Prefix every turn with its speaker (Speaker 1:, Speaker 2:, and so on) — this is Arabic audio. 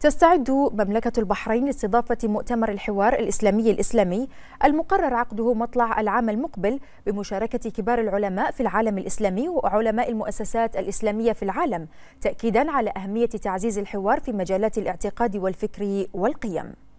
Speaker 1: تستعد مملكة البحرين لاستضافة مؤتمر الحوار الإسلامي الإسلامي المقرر عقده مطلع العام المقبل بمشاركة كبار العلماء في العالم الإسلامي وعلماء المؤسسات الإسلامية في العالم تأكيدا على أهمية تعزيز الحوار في مجالات الاعتقاد والفكر والقيم